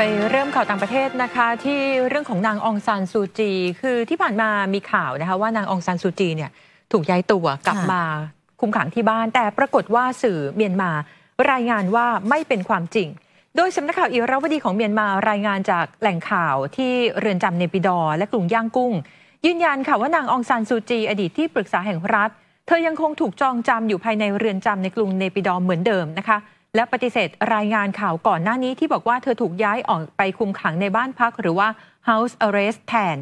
ไปเริ่มข่าวต่างประเทศนะคะที่เรื่องของนางองซานซูจีคือที่ผ่านมามีข่าวนะคะว่านางองซานซูจีเนี่ยถูกย้ายตัวกลับมาคุมขังที่บ้าน แต่ปรากฏว่าสื่อเมียนมารายงานว่าไม่เป็นความจริง โดยสำนักข่าวอิราวดีของเมียนมารายงานจากแหล่งข่าวที่เรือนจำเนปิดอและกรุงย่างกุ้งยืนยันค่ะว่านางองซานซูจี อดีตที่ปรึกษาแห่งรัฐ เธอยังคงถูกจองจำอยู่ภายในเรือนจำในกรุงเนปิดอเหมือนเดิมนะคะและปฏิเสธรายงานข่าวก่อนหน้านี้ที่บอกว่าเธอถูกย้ายออกไปคุมขังในบ้านพักหรือว่า House Arrest แทน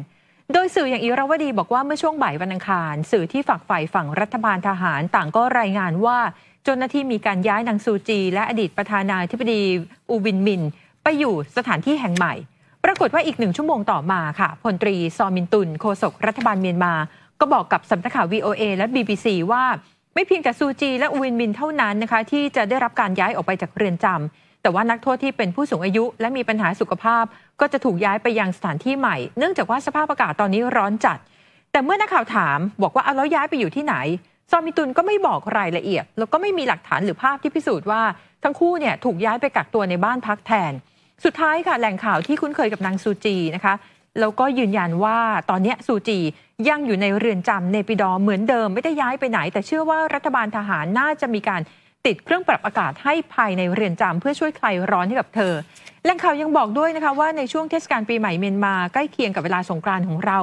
โดยสื่ออย่างอิราวดีบอกว่าเมื่อช่วงบ่ายวันอังคาร สื่อที่ฝักใฝ่ฝั่งรัฐบาลทหาร ต่างก็รายงานว่าจนหน้าที่มีการย้ายนางซูจีและอดีตประธานาธิบดีอูวินมิน ไปอยู่สถานที่แห่งใหม่ ปรากฏว่าอีกหนึ่งชั่วโมงต่อมาค่ะพลตรี ซอ มินตุนโฆษกรัฐบาลเมียนมา ก็บอกกับสำนักข่าว VOA และ BBC ว่าไม่เพียงแต่ซูจีและอูวินมินเท่านั้นนะคะ ที่จะได้รับการย้ายออกไปจากเรือนจำ แต่ว่านักโทษที่เป็นผู้สูงอายุและมีปัญหาสุขภาพก็จะถูกย้ายไปยังสถานที่ใหม่ เนื่องจากว่าสภาพอากาศตอนนี้ร้อนจัด แต่เมื่อนักข่าวถามบอกว่าเอาแล้วย้ายไปอยู่ที่ไหน ซอมิตุนก็ไม่บอกรายละเอียดแล้วก็ไม่มีหลักฐานหรือภาพที่พิสูจน์ว่าทั้งคู่เนี่ยถูกย้ายไปกักตัวในบ้านพักแทน สุดท้ายค่ะแหล่งข่าวที่คุ้นเคยกับนางซูจีนะคะแล้วก็ยืนยันว่าตอนนี้ซูจียังอยู่ในเรือนจำเนปิดอเหมือนเดิมไม่ได้ย้ายไปไหน แต่เชื่อว่ารัฐบาลทหารน่าจะมีการติดเครื่องปรับอากาศให้ภายในเรือนจำเพื่อช่วยคลายร้อนให้กับเธอแหล่งข่าวยังบอกด้วยนะคะว่าในช่วงเทศกาลปีใหม่เมียนมาใกล้เคียงกับเวลาสงกรานต์ของเรา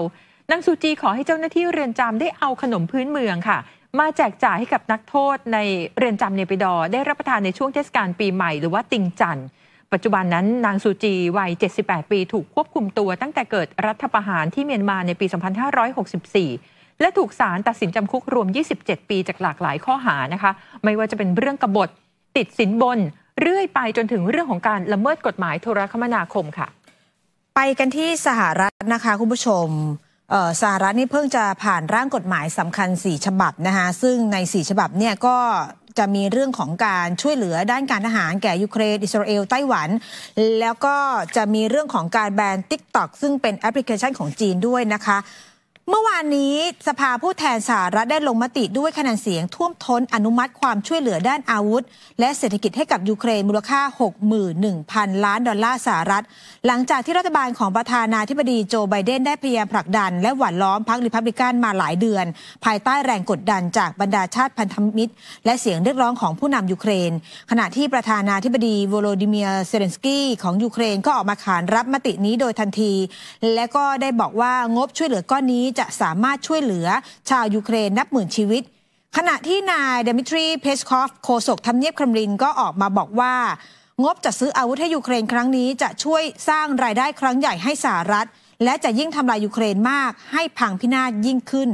นางซูจีขอให้เจ้าหน้าที่เรือนจำได้เอาขนมพื้นเมืองค่ะ มาแจกจ่ายให้กับนักโทษในเรือนจำเนปิดอได้รับประทานในช่วงเทศกาลปีใหม่หรือว่าติงจันทร์ปัจจุบันนั้นนางซูจีวัย 78 ปีถูกควบคุมตัว ตั้งแต่เกิดรัฐประหารที่เมียนมาในปี 2564 และถูกศาลตัดสินจำคุกรวม 27 ปีจากหลากหลายข้อหานะคะ ไม่ว่าจะเป็นเรื่องกบฏติดสินบนเรื่อยไปจนถึงเรื่องของการละเมิดกฎหมายโทรคมนาคมค่ะ ไปกันที่สหรัฐนะคะคุณผู้ชมสหรัฐนี่เพิ่งจะผ่านร่างกฎหมายสำคัญ4ฉบับนะคะซึ่งใน4ฉบับเนี่ยก็จะมีเรื่องของการช่วยเหลือด้านการทหารแก่ยูเครน อิสราเอล ไต้หวัน แล้วก็จะมีเรื่องของการแบนทิกตอกซึ่งเป็นแอปพลิเคชันของจีนด้วยนะคะเมื่อวานนี้สภาผู้แทนสหรัฐได้ลงมติด้วยคะแนนเสียงท่วมท้นอนุมัติความช่วยเหลือด้านอาวุธ และเศรษฐกิจให้กับยูเครนมูลค่า61,000ล้าน ดอลลาร์สหรัฐ หลังจากที่รัฐบาลของประธานาธิบดีโจไบเดน ได้พยายามผลักดัน และหว่านล้อมพรรคริพับลิกันมาหลายเดือน ภายใต้แรงกดดันจากบรรดาชาติพันธมิตร และเสียงเรียกร้องของผู้นำยูเครนขณะที่ประธานาธิบดีโวโลดิเมียเซเลนสกี้ของยูเครนก็ออกมาขานรับมตินี้โดยทันที และก็ได้บอกว่างบช่วยเหลือก้อนนี้จะสามารถช่วยเหลือชาวยูเครนนับหมื่นชีวิตขณะที่นายเดมิทรีเพสคอฟโฆษกทำเนียบครมรินก็ออกมาบอกว่า งบจัดซื้ออาวุธให้ยูเครนครั้งนี้ จะช่วยสร้างรายได้ครั้งใหญ่ให้สหรัฐ และจะยิ่งทำลายยูเครนมากให้พังพินาศยิ่งขึ้น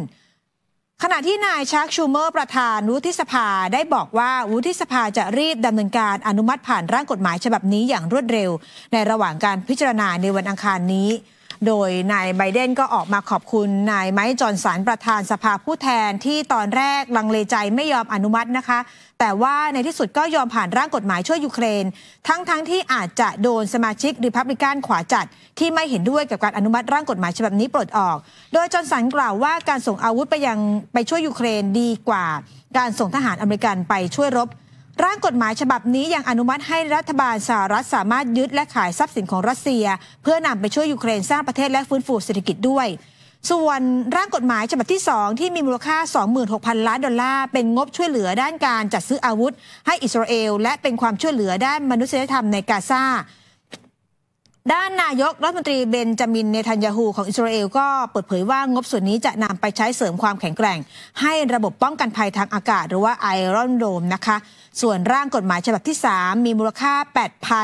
ขณะที่นายชาร์คชูเมอร์ ประธานวุฒิสภาได้บอกว่าวุฒิสภาจะรีบดำเนินการอนุมัติผ่านร่างกฎหมายฉบับนี้อย่างรวดเร็ว ในระหว่างการพิจารณาในวันอังคารนี้โดยนายไบเดนก็ออกมาขอบคุณนายไมค์จอ์นสันประธานสภาผู้แทนที่ตอนแรกลังเลใจไม่ยอมอนุมัตินะคะ แต่ว่าในที่สุดก็ยอมผ่านร่างกฎหมายช่วยยูเครนทั้งๆทที่อาจจะโดนสมาชิกริพับลิกันขวาจัดที่ไม่เห็นด้วยกับการอนุมัติร่างกฎหมายฉบับนี้ปลดออก โดยจอ์นสันกล่าวว่าการส่งอาวุธไปยังไปช่วยยูเครนดีกว่า การส่งทหารอเมริกันไปช่วยรบร่างกฎหมายฉบับนี้ยังอนุมัติให้รัฐบาลสหรัฐสามารถยึดและขายทรัพย์สินของรัสเซีย เพื่อนำไปช่วยยูเครนสร้างประเทศและฟื้นฟูเศรษฐกิจด้วย ส่วนร่างกฎหมายฉบับที่ 2 ที่มีมูลค่า26,000ล้านดอลลาร์เป็นงบช่วยเหลือด้านการจัดซื้ออาวุธ ให้อิสราเอลและเป็นความช่วยเหลือด้านมนุษยธรรมในกาซา ด้านนายกรัฐมนตรีเบนจามินเนทันยาฮูของอิสราเอลก็เปิดเผยว่างบส่วนนี้จะนำไปใช้เสริมความแข็งแกร่ง ให้ระบบป้องกันภัยทางอากาศ หรือว่าไอรอนโดมนะคะส่วนร่างกฎหมายฉบับที่ 3 มีมูลค่า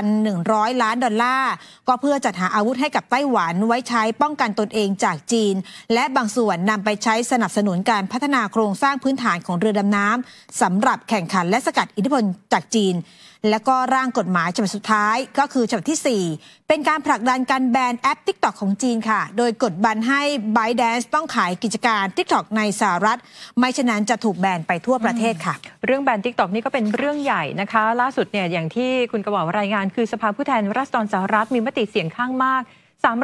8,100 ล้านดอลลาร์ก็เพื่อจัดหาอาวุธให้กับไต้หวันไว้ใช้ป้องกันตนเองจากจีน และบางส่วนนำไปใช้สนับสนุนการพัฒนาโครงสร้างพื้นฐานของเรือดำน้ำสำหรับแข่งขันและสกัดอิทธิพลจากจีน และก็ร่างกฎหมายฉบับสุดท้ายก็คือฉบับที่ 4 เป็นการผลักดันการแบนแอป TikTok ของจีนค่ะ โดยกดบันให้ ByteDance ต้องขายกิจการ TikTok ในสหรัฐ ไม่ฉะนั้นจะถูกแบนไปทั่วประเทศค่ะ เรื่องแบน TikTok นี่ก็เป็นเรื่องใหญ่นะคะ ล่าสุดเนี่ยอย่างที่คุณกระบอกรายงานคือสภาผู้แทนรัศดรสหรัฐมีมติเสียงข้างมาก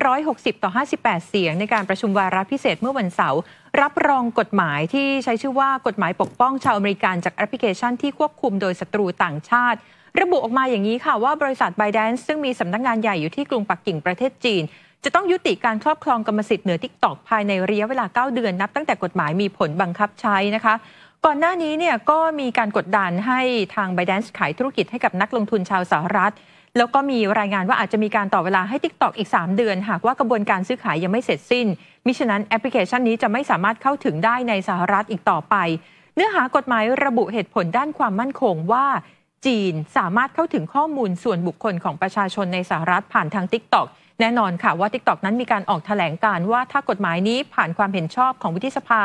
360 ต่อ 58 เสียงในการประชุมวาระพิเศษเมื่อวันเสาร์ รับรองกฎหมายที่ใช้ชื่อว่ากฎหมายปกป้องชาวอเมริกัน จากแอปพลิเคชันที่ควบคุมโดยศัตรูต่างชาติ ระบุออกมาอย่างนี้ค่ะว่าบริษัทไบแดนซ์ซึ่งมีสำนักงงานใหญ่อยู่ที่กรุงปักกิ่งประเทศจีน จะต้องยุติการครอบครองกรรมสิทธิ์เหนือทิกตอกภายในระยะเวลา 9 เดือนนับตั้งแต่กฎหมายมีผลบังคับใช้นะคะก่อนหน้านี้เนี่ยก็มีการกดดันให้ทางไบแดนซ์ขายธุรกิจให้กับนักลงทุนชาวสหรัฐ แล้วก็มีรายงานว่าอาจจะมีการต่อเวลาให้ TikTok อีก 3 เดือน หากว่ากระบวนการซื้อขายยังไม่เสร็จสิ้น มิฉะนั้นแอปพลิเคชันนี้จะไม่สามารถเข้าถึงได้ในสหรัฐอีกต่อไป เนื้อหากฎหมายระบุเหตุผลด้านความมั่นคงว่า จีนสามารถเข้าถึงข้อมูลส่วนบุคคลของประชาชนในสหรัฐ ผ่านทาง TikTok แน่นอนค่ะว่า TikTok นั้นมีการออกแถลงการว่าถ้ากฎหมายนี้ผ่านความเห็นชอบของวุฒิสภา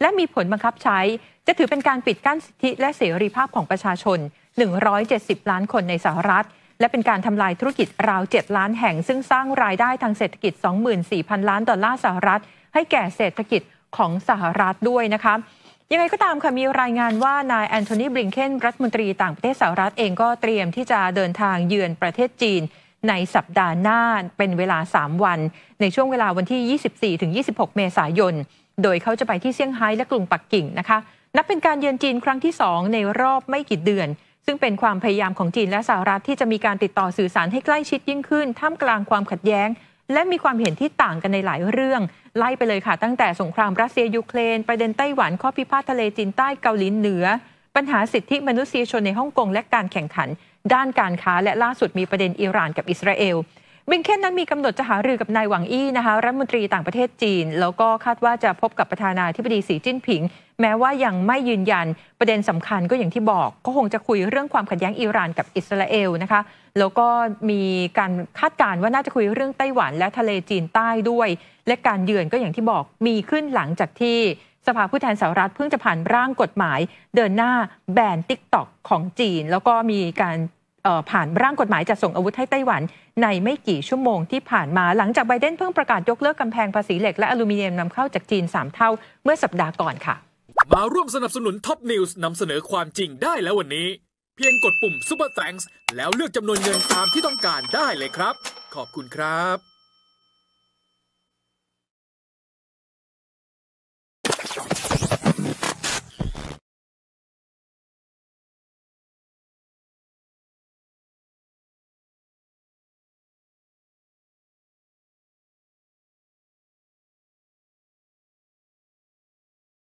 และมีผลบังคับใช้ จะถือเป็นการปิดกั้นสิทธิและเสรีภาพของประชาชน 170 ล้านคนในสหรัฐ และเป็นการทำลายธุรกิจราว 7 ล้านแห่งซึ่งสร้างรายได้ทางเศรษฐกิจ 24,000 ล้านดอลลาร์สหรัฐ ให้แก่เศรษฐกิจของสหรัฐด้วยนะคะยังไงก็ตามค่ะมีรายงานว่านายแอนโทนีบริงเคนรัฐมนตรีต่างประเทศสหรัฐเองก็เตรียมที่จะเดินทางเยือนประเทศจีน ในสัปดาห์หน้าเป็นเวลา 3 วัน ในช่วงเวลาวันที่ 24-26 เมษายนโดยเขาจะไปที่เซี่ยงไฮ้และกรุงปักกิ่งนะคะ นับเป็นการเยือนจีนครั้งที่ 2 ในรอบไม่กี่เดือน ซึ่งเป็นความพยายามของจีนและสหรัฐที่จะมีการติดต่อสื่อสารให้ใกล้ชิดยิ่งขึ้น ท่ามกลางความขัดแย้ง และมีความเห็นที่ต่างกันในหลายเรื่อง ไล่ไปเลยค่ะตั้งแต่สงครามรัสเซียยูเครนประเด็นไต้หวันข้อพิพาททะเลจีนใต้เกาหลีเหนือ ปัญหาสิทธิมนุษยชนในฮ่องกงและการแข่งขัน ด้านการค้าและล่าสุดมีประเด็นอิหร่านกับอิสราเอลบิงเคนนั้นมีกำหนดจะหารือกับนายหวังอี้นะคะ รัฐมนตรีต่างประเทศจีนแล้วก็คาดว่าจะพบกับประธานาธิบดีสีจิ้นผิง แม้ว่ายังไม่ยืนยันประเด็นสำคัญก็อย่างที่บอก ก็คงจะคุยเรื่องความขัดแย้งอิหร่านกับอิสราเอลนะคะแล้วก็มีการคาดการณ์ว่าน่าจะคุยเรื่องไต้หวัน และทะเลจีนใต้ด้วย และการเยือนก็อย่างที่บอกมีขึ้นหลังจากที่สภาผู้แทนสหรัฐเพิ่งจะผ่านร่างกฎหมาย เดินหน้าแบนติ๊กตอกของจีนแล้วก็มีการผ่านร่างกฎหมายจะส่งอาวุธให้ไต้หวัน ในไม่กี่ชั่วโมงที่ผ่านมาหลังจากไบเดนเพิ่งประกาศยกเลิกกำแพงภาษีเหล็กและอลูมิเนียมนำเข้าจากจีน 3 เท่าเมื่อสัปดาห์ก่อนค่ะ มาร่วมสนับสนุนท็อปนิวส์นำเสนอความจริงได้แล้ววันนี้ เพียงกดปุ่มป u ปอร์แฟงส์แล้วเลือกจำนวนเงินตามที่ต้องการได้เลยครับ ขอบคุณครับ